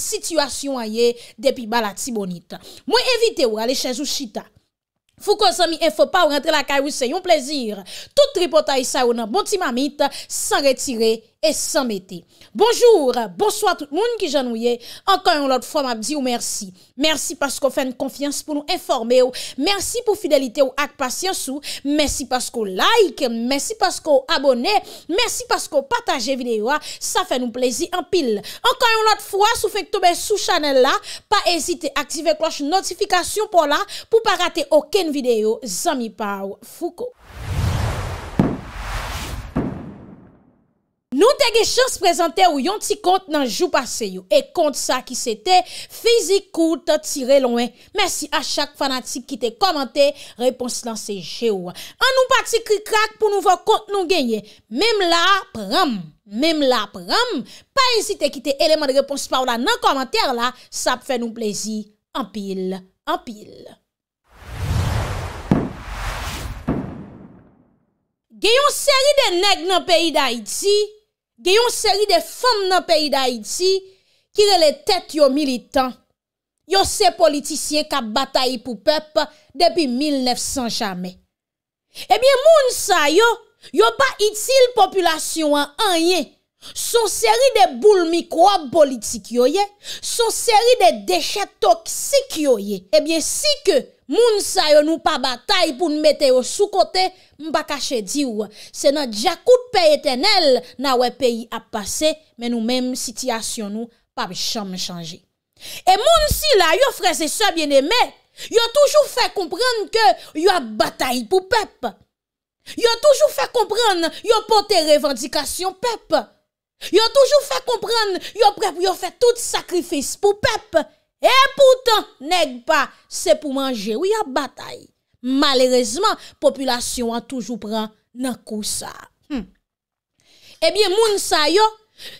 Sityasyon a ye depi bala ti bonita. Mwen evite ou ale chenjou chita. Fou konsami enfo pa ou rentre la kay ou se yon plezir. Tout ripota isa ou nan bonti mamita san retire. Bonjou, bonsoit tout moun ki janou ye, ankan yon lot fwa mab di ou mersi. Mersi paskou fèn konfians pou nou informe ou, mersi pou fidelite ou ak pasyans ou, mersi paskou like, mersi paskou abone, mersi paskou pataje videyo a, sa fè nou plezi an pil. Ankan yon lot fwa, sou fèk tobe sou chanel la, pa ezite aktive kloche notifikasyon pou la, pou pa rate oken videyo, zami pa ou foukou. Nou te ge chans prezante ou yon ti kont nan jou pase yo. E kont sa ki se te fizik koute tire lonen. Mersi a chak fanatik ki te komante, repons lan se je ou. An nou paksi kri krak pou nou va kont nou genye. Mem la pram, mem la pram. Pa esite ki te eleman de repons pa ou la nan komantere la. Sa pe fe nou plezi. An pil, an pil. Geyon seri de neg nan peyi da iti. Gè yon seri de fèm nan peyi da iti kire le tèt yon militant, yon se politisyen ka batayi pou pep depi 1900 jamè. Ebyen moun sa yo, yo pa itil populasyon an yen, son seri de boul mikwa politik yo ye, son seri de dechet toksik yo ye, ebyen si ke... Moun sa yo nou pa batay pou nou mette yo sou kote, mba kache diw, se nan djakout pe eten el, na we peyi ap pase, men nou menm sityasyon nou pa bicham chanje. E moun si la yo freze sa bien eme, yo toujou fe kompran ke yo batay pou pep. Yo toujou fe kompran yo pote revandikasyon pep. Yo toujou fe kompran yo prepo yo fe tout sakrifis pou pep. E poutan, neg pa, se pou manje ou ya batay. Malerezman, populasyon an toujou pran nan kousa. Hmm. E eh bie moun sa yo,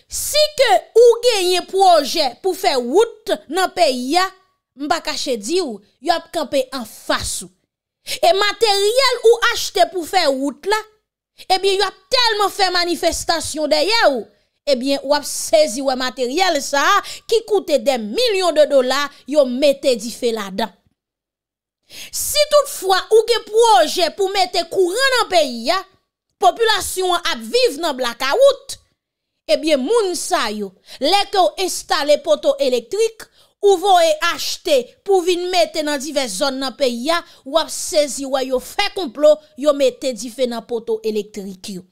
si ke ou genye proje pou fe wout nan pe ya, mba kache di ou, yo ap kampe an fasu. E materyel ou achete pou fe wout la, e eh bie yo ap telman fe manifestasyon deye ou. ebyen wap sezi wè materyèl sa ki koute den milyon de dola yon mette di fe la dan. Si toutfwa ouke proje pou mette kouran nan peyi ya, populasyon ap vive nan blaka wout, ebyen moun sa yo, lek yo estale poto elektrik, ou vo e achte pou vin mette nan dive zon nan peyi ya, wap sezi wè yo fe kouplo yon mette di fe nan poto elektrik yo.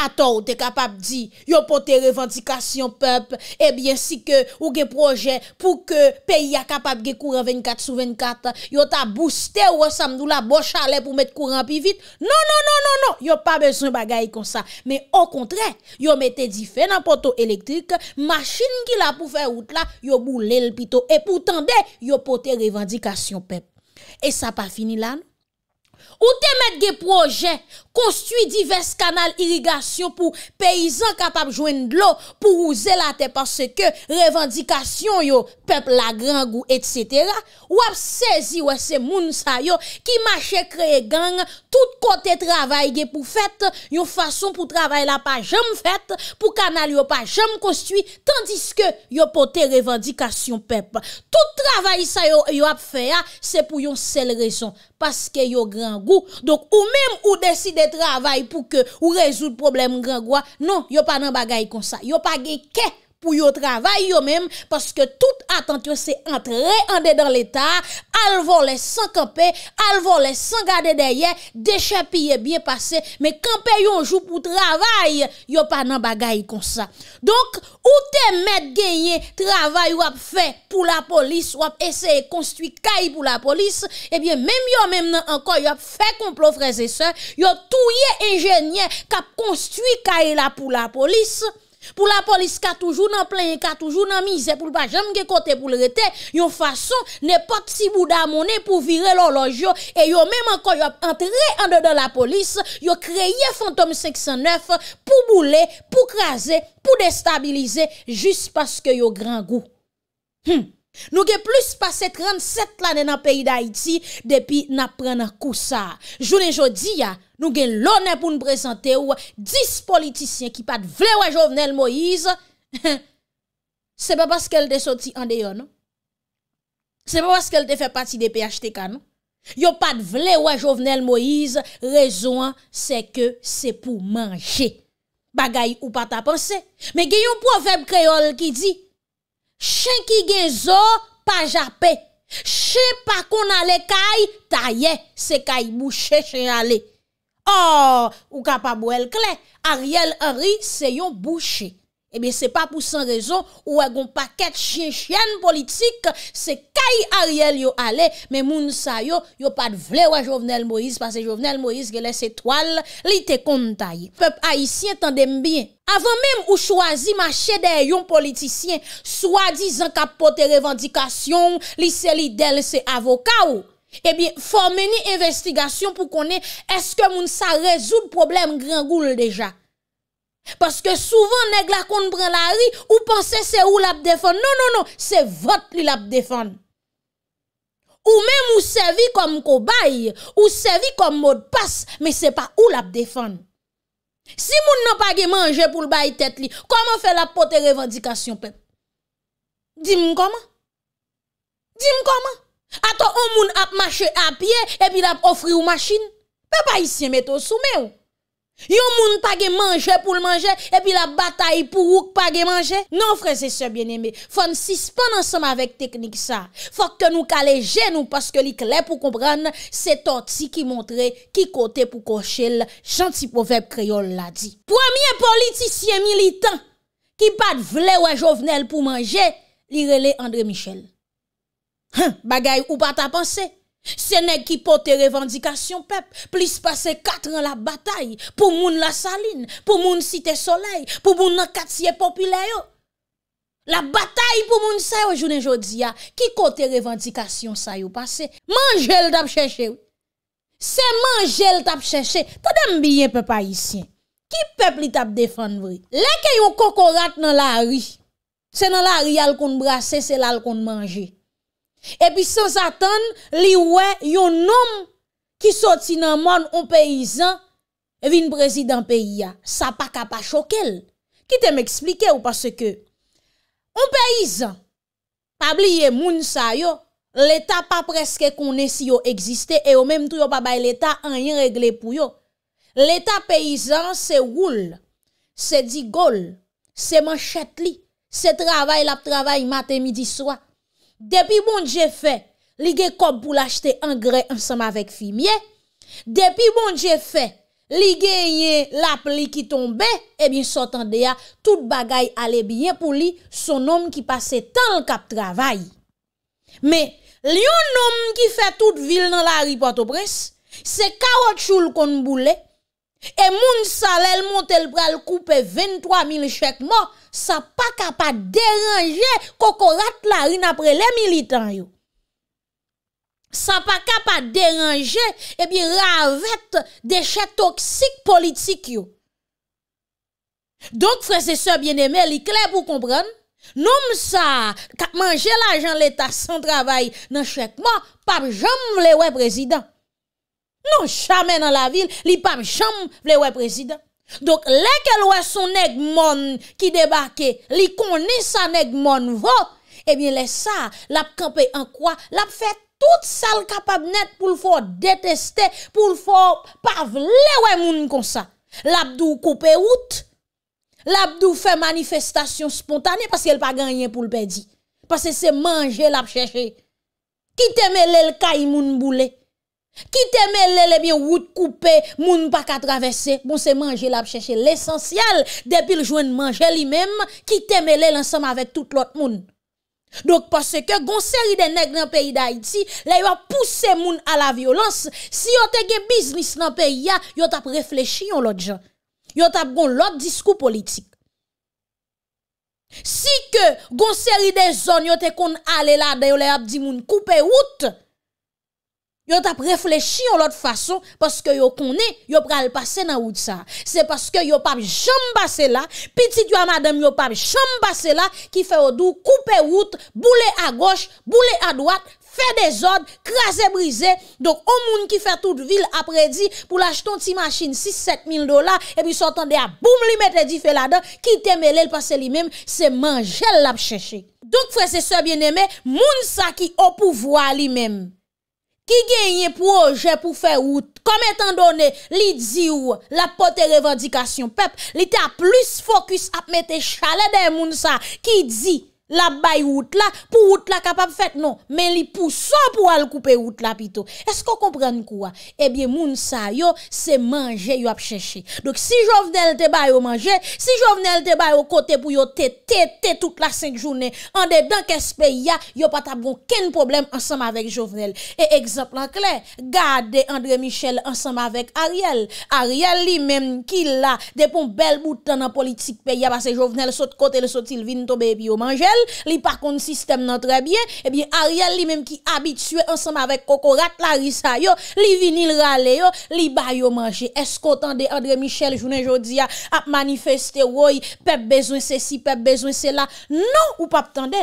Ata ou te kapap di, yo pote revendikasyon pep, ebyen si ke ou ge proje pou ke peyi a kapap ge kouran 24 sou 24, yo ta booste ou a samdou la bo chale pou met kouran pi vit, non, non, non, non, non, yo pa bezon bagay kon sa. Me o kontre, yo mette di fe nan pote elektrik, machin ki la pou fe out la, yo boule l pito, e pou tende, yo pote revendikasyon pep. E sa pa fini lan? Ou temet ge proje Konstuit divers kanal irrigasyon Pou peyizan kapap jwen dlo Pou ou zelate Parce ke revendikasyon yo Pep lagrang ou etc Ou ap sezi ou ese moun sa yo Ki mache kre gen Tout kote travay ge pou fet Yo fason pou travay la pa jem fet Pou kanal yo pa jem konstuit Tandis ke yo pote revendikasyon pep Tout travay sa yo ap feya Se pou yon sel rezon Paske yo gran gou. Donk ou mèm ou deside travay pou ke ou rezout problem gran gou. Non, yo pa nan bagay kon sa. Yo pa gen kek. pou yo travay yo mèm, paske tout atantyo se antre ande dan l'Etat, al volè san kapè, al volè san gade dayè, dechè piye byè pase, mè kampè yo jou pou travay, yo pa nan bagay kon sa. Donk, ou te mèd genye travay wap fè pou la polis, wap eseye konstwi kay pou la polis, ebyè mèm yo mèm nan ankon, yo fè konplo freze se, yo touye enjenye kap konstwi kay la pou la polis, Pou la polis ka toujou nan plenye, ka toujou nan mize pou lpa jem ge kote pou lrete, yon fason ne pati si bouda mounen pou vire loloj yo, e yon menman kon yon entre ande de la polis, yon kreye fantom 609 pou boule, pou kreze, pou destabilize, jist paske yon gran gou. Nou ge plus pase 37 lane nan peyi d'Haïti depi nan pren nan kousa, jounen jodi ya. Nou gen lonen pou nou prezante ou, dis politisyen ki pat vle wajovnel Moïse, se pa baske el te soti andeyo, non? Se pa baske el te fe pati de PHTK, non? Yo pat vle wajovnel Moïse, rezonan se ke se pou manje. Bagay ou pat apanse. Men gen yon profem kreol ki di, chen ki gen zo, pa jape. Che pa kon ale kay, ta ye. Se kay mou chen chen ale. Or, ou ka pa bou el kle, Ariel Henry se yon bouché. Ebe se pa pou san rezo, ou agon e pa ket chen chen politik, se kay Ariel yo ale, men moun sa yo, yo pa dvle waj Jovenel Moïse, pase Jovenel Moïse geles etoal, li te kontaye. Pepe Haitien tendem bien. Avan men ou chwazi ma chede yon politikien, swadi zan ka pote revandikasyon, li se li del se avoka ou, Ebi, eh fò meni investigasyon pou konen, eske moun sa rezoud problem gringoul deja. Paske souvan neg la kon pren la ri, ou panse se ou la ap defon. Non, non, non, se vot li la ap defon. Ou men mou servi kom kobay, ou servi kom mod pas, me se pa ou la ap defon. Si moun nan pa ge manje pou l'bay tet li, koman fe la potè revendikasyon pet? Dim koman? Dim koman? Ato, ou moun ap mache apye, epi la ap ofri ou machin? Pe pa isye meto soume ou? Yon moun pa ge manje pou l manje, epi la bataye pou wouk pa ge manje? Non, freze se bieneme, fon sispan ansama vek teknik sa. Fok te nou kaleje nou paske li kle pou kompran, se torti ki montre ki kote pou koshe l, janti povep kreyol la di. Premier politisye militant ki pat vle ou a jovenel pou manje, li rele André Michel. Ha, bagay ou pa ta panse? Se ne ki pote revendikasyon pep, plis pase katran la batay, pou moun la salin, pou moun site soley, pou moun nan katsye popile yo. La batay pou moun sayo jounen jodi ya, ki kote revendikasyon sayo pase? Manjel tap cheshe yo. Se manjel tap cheshe, pou dem biye pepa yi sien, ki pep li tap defan vri? Lè ke yon kokorat nan la ri, se nan la ri al kon brase, se la al kon manje. Epi sans atan li wè yon nom ki soti nan moun ou peyizan evin prezidant peyi ya. Sa pa kap a chok el. Ki te m eksplike ou pase ke ou peyizan pabli ye moun sa yo l'Etat pa preske kounen si yo egziste e yo menm tou yo pa bay l'Etat an yon regle pou yo. L'Etat peyizan se woul se di gol se manchet li se travay lap travay maten midi swat Depi bon je fè, li ge kop pou l'achete angrè ansama vek fimiye. Depi bon je fè, li ge ye lap li ki tombe, e bin sotan deya, tout bagay ale biye pou li son om ki pase tan l kap travay. Me, li yon om ki fè tout vil nan la ripoto pres, se kawot choul kon boule, E moun sa lèl montèl pral koupe 23.000 chèk mò, sa pa kapat deranje kokorat la rin apre lè militanyo. Sa pa kapat deranje e bi ravèt de chèk toksik politik yo. Donk frese se bienemè li kle pou kompran, noum sa kapman jè la jan l'Etat san travay nan chèk mò, pap jom lè wè prezidant. Non, jamais dans la ville, li pam cham vle président. Donc, lesquels ouais son nèg qui débarque, li connaît sa nèg eh bien, les ça, l'a campé en quoi, l'a fait tout sale capable net pour le faut détester, pour le faut pas vle moun comme ça. L'abdou coupe out, l'abdou fait manifestation spontanée parce qu'elle pas gagné pour le perdre. Parce que c'est manger l'a chercher. Qui te mêle le moun boulet? Ki temele lebyen wout koupe moun pa katravesse Bon se manje la ap chèche l'esansyal Depil jwen manje li mem Ki temele lansam avèk tout lot moun Dok pase ke gonseri de neg nan peyi da iti Le yo ap pousse moun a la violans Si yo tege biznis nan peyi ya Yo tap reflechi yon lot jan Yo tap gon lot diskou politik Si ke gonseri de zon yo te kon ale la De yo le ap di moun koupe wout yo tap reflechi yo lot fason, paske yo konen, yo pral pase nan wout sa, se paske yo pap jambase la, pitit yo a madame yo pap jambase la, ki fe odou, koupe wout, boule a goche, boule a dwat, fe dezod, krasé brisé, dok o moun ki fe tout vil apredi, pou lach ton ti machin, 6-7 mil dola, e pi sotande a boum li mette di fe la da, ki temele l pase li mem, se manjel la pcheche. Dok fwese se bieneme, moun sa ki opouvoa li mem. Ki genye proje pou fe wout, kom etan donè, li dzi ou, la potè revadikasyon, pep, li te ap plus fokus ap metè chale de moun sa, ki dzi, la bay wout la, pou wout la kapap fèt? Non, men li pousan pou al koupe wout la pito. Esko kompren kouwa? Ebyen moun sa yo, se manje yo ap chèche. Dok si Jovenel te bay wou manje, si Jovenel te bay wou kote pou yo te tete tout la sèk jounè, an de dan kespe ya, yo pata bon ken problem ansam avèk Jovenel. E ekzemplan kler, gade André Michel ansam avèk Ariel. Ariel li menm ki la, depon bel boutan nan politik pe ya basse Jovenel sote kote le sote il vin to bebi yo manjel. Li pa konti sistem nan trebyen Ebyen Ariel li menm ki abitue Ansem avèk Kokorat, Larissa yo Li vinil rale yo, li bayo manje Esko tande André Michel Jounen Jodia ap manifeste Woy pep bezwen se si, pep bezwen se la Non ou pap tande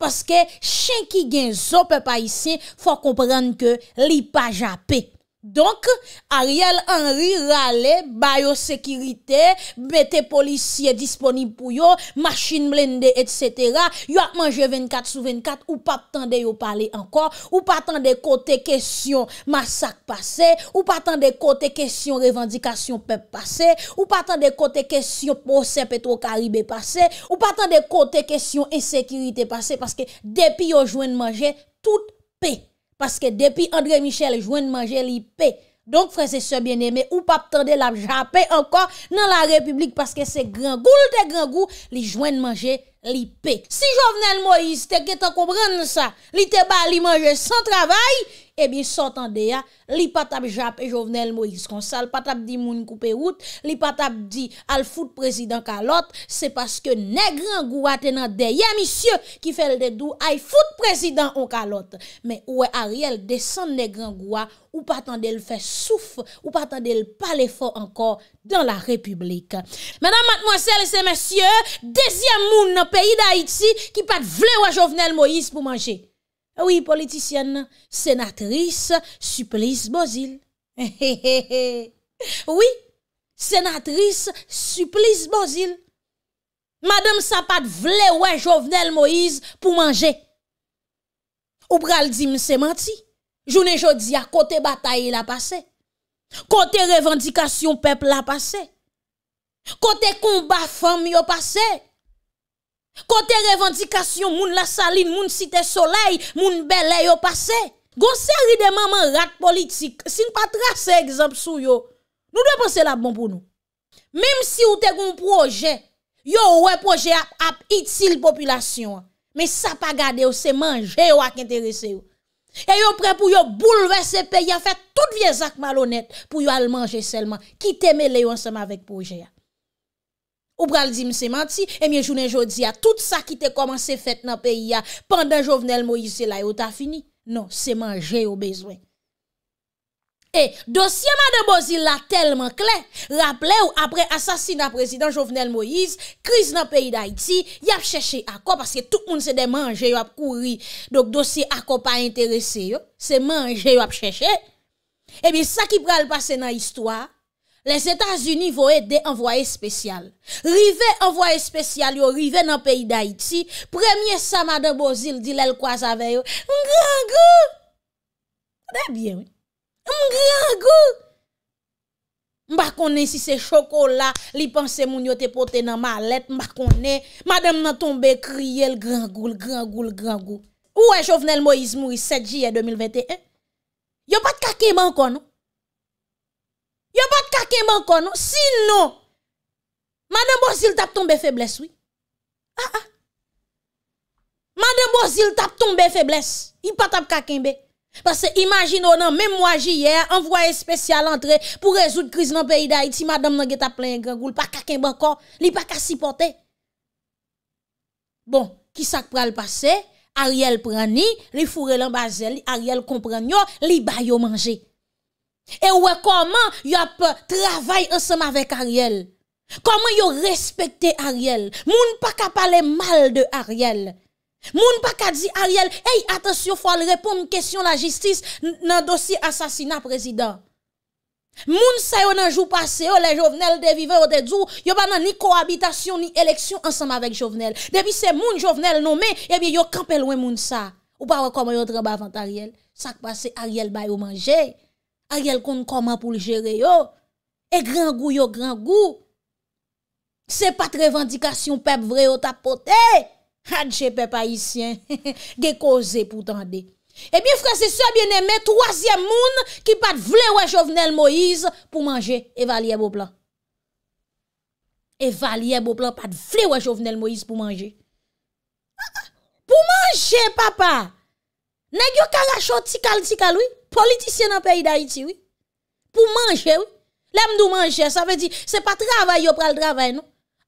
Paske chen ki gen zo pep a yisye Fò kompran ke li pa japè Donk, Ariel Henry rale, biosekiritè, bete polisye disponib pou yo, machin blendè, etc. Yo ap manje 24 sou 24, ou pa ptande yo pale ankor, ou pa ptande kote kesyon masak pase, ou pa ptande kote kesyon revendikasyon pep pase, ou pa ptande kote kesyon pose petro karibè pase, ou pa ptande kote kesyon esekiritè pase, paske depi yo jwen manje, tout pep. Paske depi André Michel jwen manje lipe. Donk franse se bieneme ou pap tende la jape ankon nan la republik. Paske se gran goul te gran goul li jwen manje lipe. Si Jovenel Moïse te ketan koubran sa li te ba li manje san travayi. Ebi eh sot an de ya, li patap jap e jovenel Moïse konsal, patap di moun koupe wout, li patap di al foute prezident kalot, se paske negre an goua tenan de ya misye ki fel de dou ay foute prezident an kalot. Men ouwe a riel desan negre an goua ou patan de l fe souf ou patan de l palefot ankor dan la republik. Menan mat mwasele se mensye, dezyam moun nan peyi da Haiti ki pat vle wajovnel Moïse pou manje. Oui, politisyen nan, senatris, suplis, bozil. He he he he he. Oui, senatris, suplis, bozil. Madame Sapat vle wè jovenel Moïse pou manje. Ou pral di mse manti. Jounè jodi a kote bataye la pase. Kote revendikasyon peple la pase. Kote koumba fèm yo pase. Kote revantikasyon moun la salin, moun site soleil, moun belay yo pase. Gon seri de maman rat politik, sin pa trase egzamp sou yo. Nou dwe panse la bon pou nou. Mem si ou te goun proje, yo ouwe proje ap itil populasyon. Me sa pa gade yo se manje yo ak enterese yo. E yo pre pou yo bouleve se pe, yo fe tout vye zak malonet pou yo al manje selman. Ki teme le yo anseman vek proje ya. Ou pral di mse manti, emye eh jounen jodi a tout sa ki te koman se fet nan peyi a pandan Jovenel Moïse la yo ta fini. Non, se manje yo bezwen. E, eh, dosye ma de bozi la telman klen, rapple ou apre asasina prezident Jovenel Moïse, kriz nan peyi da iti, yap chèche akò, paske tout moun se de manje yo ap kouri. Dok dosye akò pa interese yo, se manje yo ap chèche. E, eh ebi sa ki pral pase nan histwa, Les Etats-Unis vo e de envoyer spesyal. Rive envoyer spesyal yo, rive nan peyi d'Haïti, premye sa madame Bozil di lè l'kwa zaveyo. M'grangou! Debyen, wè. M'grangou! Mbakone si se chokola, li panse moun yo te pote nan malet, mbakone, madame nan tombe, kriye l'grangou, l'grangou, l'grangou. Ou wè Jovenel Moïse Moui, 7 jye 2021? Yo pat kake man kon nou? a pas kakem encore non, sinon Madame Bozil t'a tombé faiblesse oui. Ah ah. Madame Bozil t'a tomber faiblesse. Il pas t'a kakembe. Parce que imagine oh, non, même moi hier envoyé spécial entrée pour résoudre crise dans le pays d'Haïti madame n'a pas plein grand goul pas kake encore, li pas ka supporter. Bon, qui ça pral passer? Ariel Prani, ni, li l'en l'ambazel, Ariel comprend yo, li ba yo manger. E wè koman yop travay ansem avèk Ariel Koman yop respekte Ariel Moun pa ka pale mal de Ariel Moun pa ka di Ariel Hey, atasyon, fwa l repon mwen kesyon la jistis Nan dosi asasina prezident Moun sa yo nan jou pase yo oh, Le jovenel de vive ou oh, de djou Yo ban nan ni koabitasyon ni eleksyon Ansem avèk jovenel Depi se moun jovenel non me Ebi yo kapel wè moun sa Ou pa wè koman yop travay avèk Ariel Sak pase Ariel bay ou manje E A yel konn koman pou li jere yo. E gran gou yo, gran gou. Se pat revandikasyon pep vre yo tapote. Hadje pep ayisyen. Ge koze pou tande. E bi fran se se bieneme, troasyem moun ki pat vle wè chovnel Moïse pou manje, e valye bo plan. E valye bo plan pat vle wè chovnel Moïse pou manje. Ah, ah, pou manje, papa. Nè gyon karachon tikal tikal wè? Politisyen nan peyi da iti, wè. Pou manje, wè. Lèm dou manje, sa vè di, se pa travay yo prel travay, nou.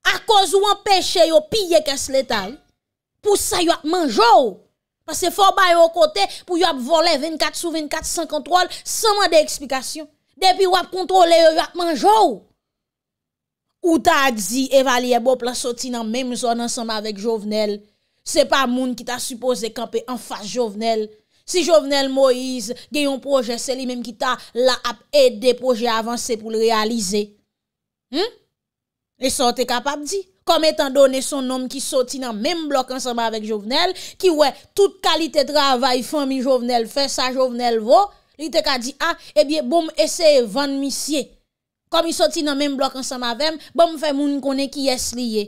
A koz ou an peche yo piye kes letal. Pou sa yo ap manjou. Oh. Pase fò baye wè kote, pou yo ap vole 24 sou 24, san kontrol, san man de eksplikasyon. Depi yo ap kontrole yo, yo ap manjou. Oh. Ou ta a dzi, evalye bo, plasoti nan mèm zon ansanm avèk jovenel. Se pa moun ki ta suppose kampe an fas jovenel. Si Jouvenel Moïse gen yon proje, se li menm ki ta la ap et de proje avanse pou l'realize. Hmm? Li e son te kapap di? Kom etan donen son nom ki soti nan menm blok ansama vek Jouvenel, ki wè tout kalite travay fèm yon Jouvenel fè, sa Jouvenel vò, li te ka di, ah, ebyè, eh bom eseye van misye. Kom yon soti nan menm blok ansama vem, bom fè moun konen ki yes li ye.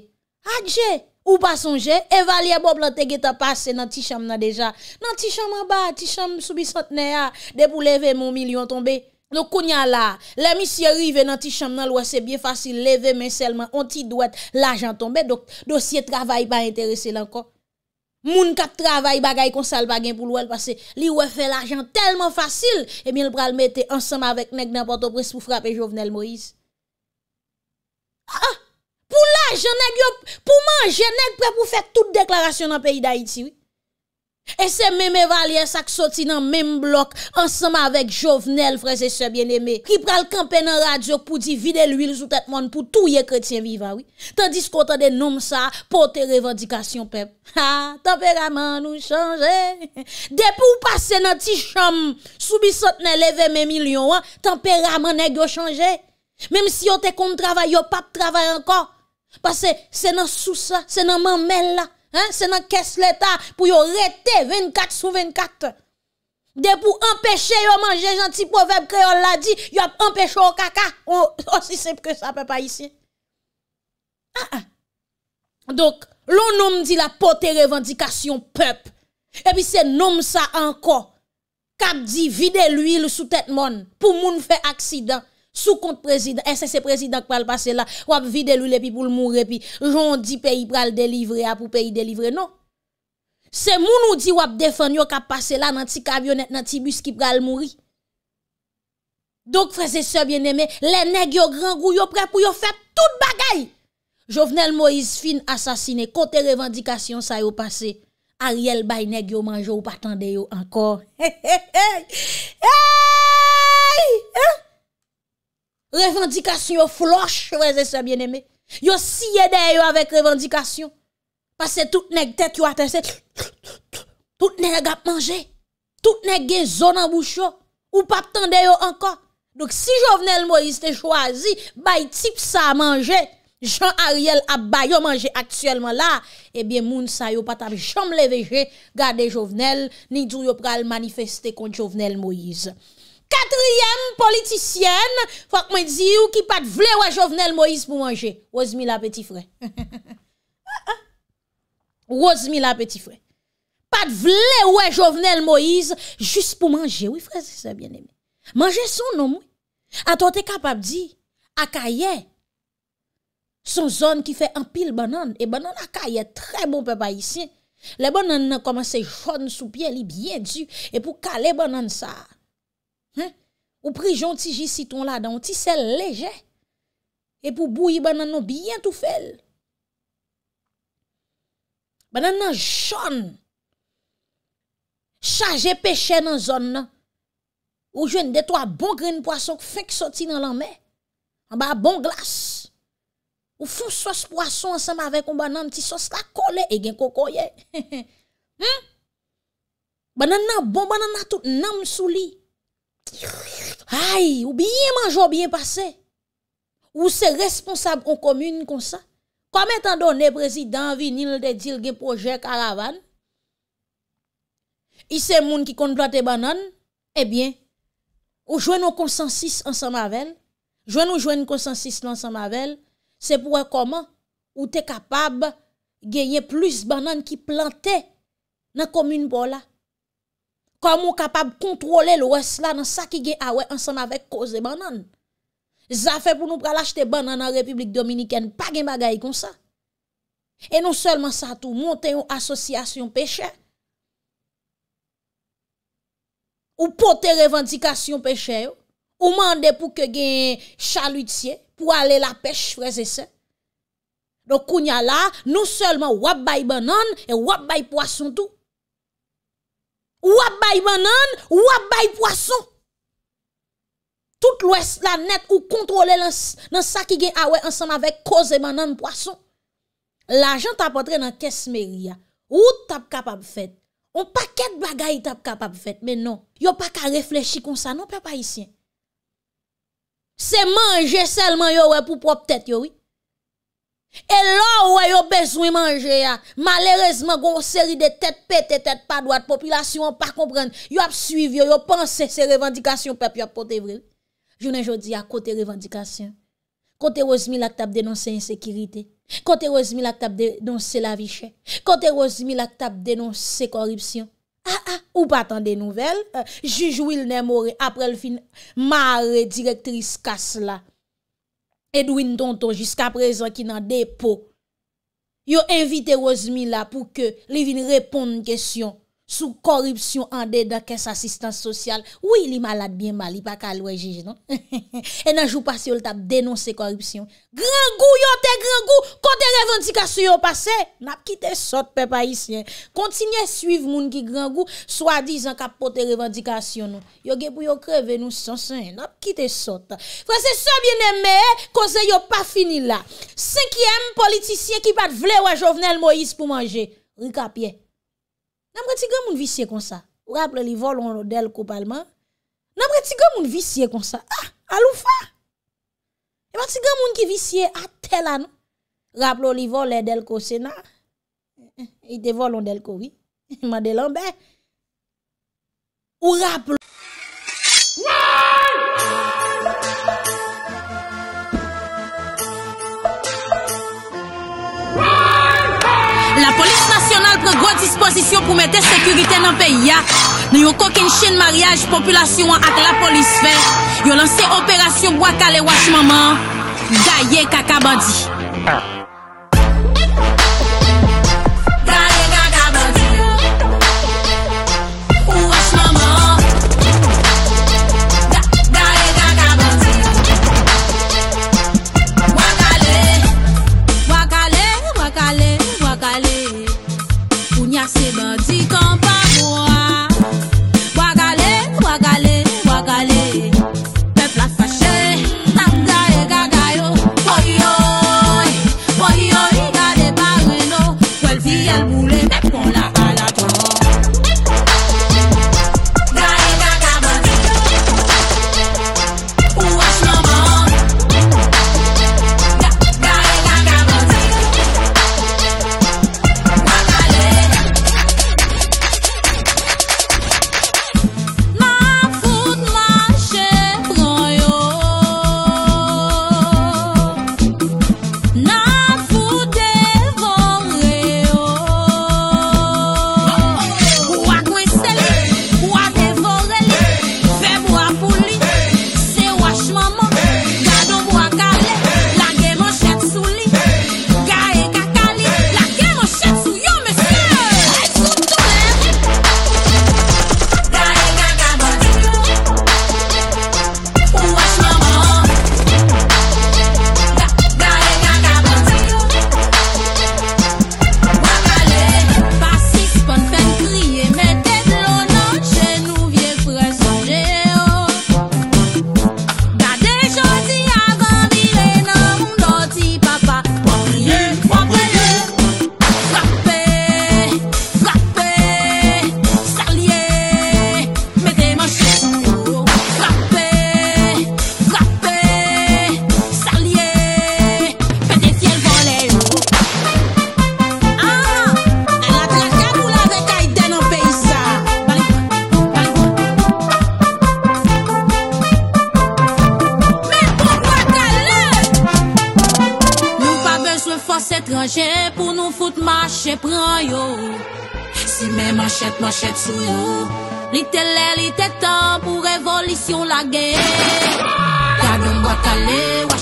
Adje! Ou pasonje, evalye bob la tege ta pase nan ti chanm nan deja. Nan ti chanm an ba, ti chanm soubi santene ya. De pou leve moun milyon tonbe. Nou kounya la. La misi yorive nan ti chanm nan lwa se bye fasil leve men selman. On ti doit l'ajan tonbe. Dok dosye travay pa interese lanko. Moun kap travay bagay konsal bagay pou lwel pase. Li wè fè l'ajan telman fasil. Ebyen lpral mette ansam avèk nek nampoto pres pou frapè jovnel Moïse. Ha ah, ha! Pou la jenèk yo pou manj, jenèk prè pou fèk tout de deklarasyon nan peyi da iti, oui. E se mè mè valye sak soti nan mèm blok ansèm avèk jovnel freze se bè nèmè. Ki pral kampè nan radyok pou di vide l'huil zoutèt moun pou tou ye kretien viva, oui. Tandis koutan de noum sa pou te revendikasyon pep. Ha, temperament nou chanje. De pou pase nan ti chanm soubi sotne leve mè milyon, wè, temperament nèk yo chanje. Mèm si yo te kont travè, yo pa p'travè ankon. Parce que c'est dans sous ça, c'est dans mamel hein, c'est dans caisse l'état pour y arrêter 24 sur 24. De pour empêcher yo manger gentil proverbe créole l'a dit, yo au caca. Oh, Aussi oh, simple que ça papa ah, ici. Ah. Donc, l'on nomme dit la porte revendication peuple. Et puis c'est nomme ça encore. Cap dit vide l'huile sous tête monde pour moun fait accident. sou kont prezident, SSC prezident kwa l'pase la, wap vide lou le pi pou l'moure pi, joun di peyi pra l'delivre ap ou peyi delivre, nou. Se moun ou di wap defan yo kwa l'pase la nan ti kabyonet, nan ti bus ki pra l'mouri. Dok, freze se bien eme, le neg yo gran rou yo pre pou yo fe tout bagay. Jovenel Moïse fin asasine, kote revendikasyon sa yo pase, Ariel bay neg yo manjo ou patande yo ankor. He he he, heeeey! Revendication floche, vous sœurs bien aimés. Yo siye de avec revendication. Parce que tout nèg tête yo atteint tout nèg a mangé. Tout nèg gen zone en ou pas tande encore. Donc si Jovenel Moïse te choisi bay type ça manger, Jean Ariel a bayo manger actuellement là, eh bien moun sa yo pas tap jambe levé garder Jovenel ni dou yo pral manifester contre Jovenel Moïse. katriyem politisyen, fak mwen di ou ki pat vle wè jovenel Moïse pou manje, wòz mi la peti fre. Wòz mi la peti fre. Pat vle wè jovenel Moïse, jous pou manje, wè fre se se bien eme. Mange son nom, ato te kapap di, akaye, son zon ki fe empil banan, e banan akaye, tre bon pepa yisi, le banan nan koman se joun sou pye li byen du, e pou kale banan sa, Ou prijon ti jisiton la dan, ou ti sel leje, e pou bou yi banan nou byen tou fel. Banan nan joun, chaje peche nan zon nan, ou joun detwa bon gren poason k fek soti nan lan me, an ba bon glas, ou foun sos poason ansem avek ou banan ti sos la kole, e gen koko ye. Banan nan bon, banan nan tout nan msou li, ou bien manjou ou bien pase ou se responsable ou komune kon sa kome tan do ne prezidant vinil de dil gen proje karavan i se moun ki kon platte banan e eh bien ou jwen ou konsensis an san mavel jwen ou jwen konsensis an san mavel se pou a koman ou te kapab genye plus banan ki plante nan komune pou la Kwa moun kapab kontrole lwes la nan sa ki gen awe ansan avek koze banan. Zafè pou nou pralachte banan nan Republik Dominiken, pa gen bagay kon sa. E nou selman sa tou, monte yon asosyasyon peche. Ou pote revendikasyon peche yo. Ou mande pou ke gen chalutie, pou ale la peche freze se. Nou kounya la, nou selman wap bay banan, wap bay poason tou. Wap bay banan, wap bay poason. Tout lwes la net ou kontrole nan sa ki gen awe ansanm avek koze banan poason. La jan tapotre nan kesmeria. Ou tap kapap fet? Ou paket bagay tap kapap fet? Menon, yo pa ka reflechi kon sa, non pe pa isyen. Se manje selman yo we pou prop tet yo we. E lo wè yo bezwen manje ya Malerezman gwo seri de tèt pèt et tèt padwad Popilasyon wè pa komprenn Yo ap suiv yo, yo panse se revendikasyon pep yo ap pote vrel Jounen jodi ya kote revendikasyon Kote rozmi lak tap denonsen insekiritè Kote rozmi lak tap denonsen lavichè Kote rozmi lak tap denonsen koripsyon ah, ah, Ou pa atan de nouvel euh, Joujou il ne more aprel fin Mare direktris kas la Edwin Tonton jiska prezant ki nan depo. Yo invite Rosemilla pou ke li vin repon n kesyon. Sou korupsyon an deda kes asistans sosyal. Ou li malade bin bali pa kalwe jeje non? E nanjou non? pas yo l tap denonse korupsyon. Gran gou yo te gran gou kote revantikasyon yo pase. Nap ki te sot pe pa isyen. Kontinye suiv moun ki gran gou. Swa dizan ka pote revantikasyon nou. Yo ge pou yo kreve nou sansen. Nap ki te sot. Fransè so bienemme, konse yo pa fini la. Sankyem politisyen ki pat vle wajovnel Moïse pou manje. Rikapye. Namre ti gen moun visye kon sa? Ou rap le li vol on del ko palman? Namre ti gen moun visye kon sa? Ah! Aloufa! Eman eh ti gen moun ki visye atel anon? Rap le li vol on del ko sena? Eh, eh, I te vol on del ko wi. Ma de lan be. Ou rap le... Disposisyon pou mette sekurite nan peyi ya Nan yon koken chen mariage Populasyon ak la polis fe Yon lanse operasyon wakale wach maman Gaye kaka bandi ah. pagué. T'as un boîte à